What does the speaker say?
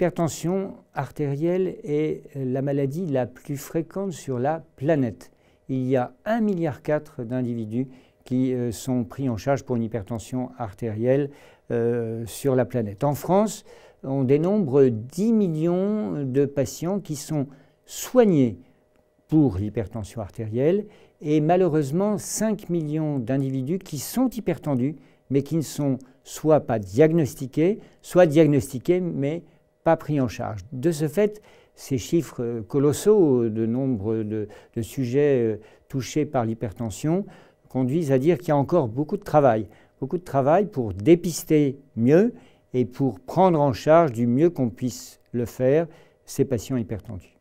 L'hypertension artérielle est euh, la maladie la plus fréquente sur la planète. Il y a 1,4 milliard d'individus qui euh, sont pris en charge pour une hypertension artérielle euh, sur la planète. En France, on dénombre 10 millions de patients qui sont soignés pour l'hypertension artérielle et malheureusement 5 millions d'individus qui sont hypertendus mais qui ne sont soit pas diagnostiqués, soit diagnostiqués mais pas pris en charge. De ce fait, ces chiffres colossaux de nombre de, de sujets euh, touchés par l'hypertension conduisent à dire qu'il y a encore beaucoup de travail, beaucoup de travail pour dépister mieux et pour prendre en charge du mieux qu'on puisse le faire ces patients hypertendus.